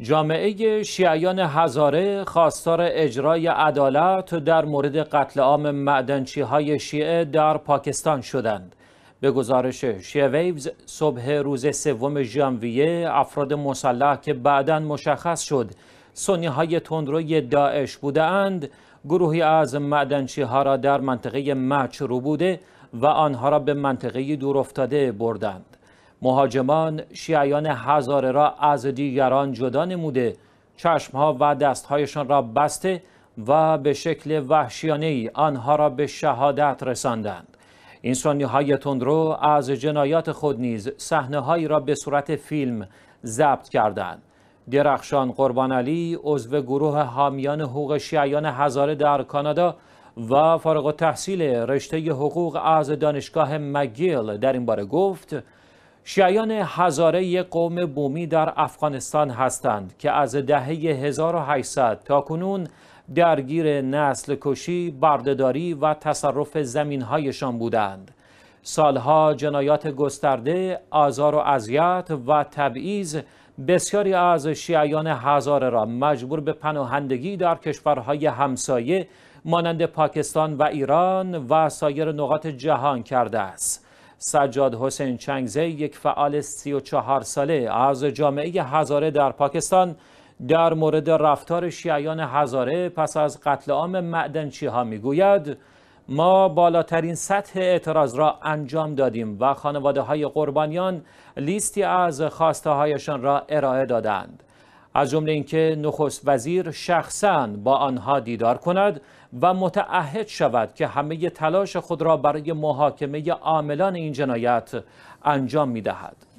جامعه شیعیان هزاره خواستار اجرای عدالت در مورد قتل عام معدنچی های شیعه در پاکستان شدند. به گزارش شیعه ویوز صبح روز سوم ژانویه افراد مسلح که بعدا مشخص شد سنی های تندروی داعش بودند گروهی از معدنچی ها را در منطقه مچ رو بوده و آنها را به منطقه دور افتاده بردند. مهاجمان شیعیان هزاره را از دیگران جدا نموده چشمها و دستهایشان را بسته و به شکل وحشیانه ای آنها را به شهادت رساندند این سنی های تندرو از جنایات خود نیز صحنه هایی را به صورت فیلم ضبط کردند درخشان قربان علی عضو گروه حامیان حقوق شیعیان هزاره در کانادا و فارغ تحصیل رشته حقوق از دانشگاه مگیل در این باره گفت شیعیان هزاره قوم بومی در افغانستان هستند که از دهه 1800 تا کنون درگیر نسل کشی، بردهداری و تصرف زمینهایشان بودند. سالها جنایات گسترده، آزار و اذیت و تبعیض بسیاری از شیعیان هزاره را مجبور به پناهندگی در کشورهای همسایه مانند پاکستان و ایران و سایر نقاط جهان کرده است. سجاد حسین چنگزه یک فعال 34 ساله از جامعه هزاره در پاکستان در مورد رفتار شیعیان هزاره پس از قتل عام معدنچی ها میگوید ما بالاترین سطح اعتراض را انجام دادیم و خانواده های قربانیان لیستی از خواسته هایشان را ارائه دادند از جمله اینکه نخست وزیر شخصا با آنها دیدار کند و متعهد شود که همه تلاش خود را برای محاکمه عاملان این جنایت انجام می دهد.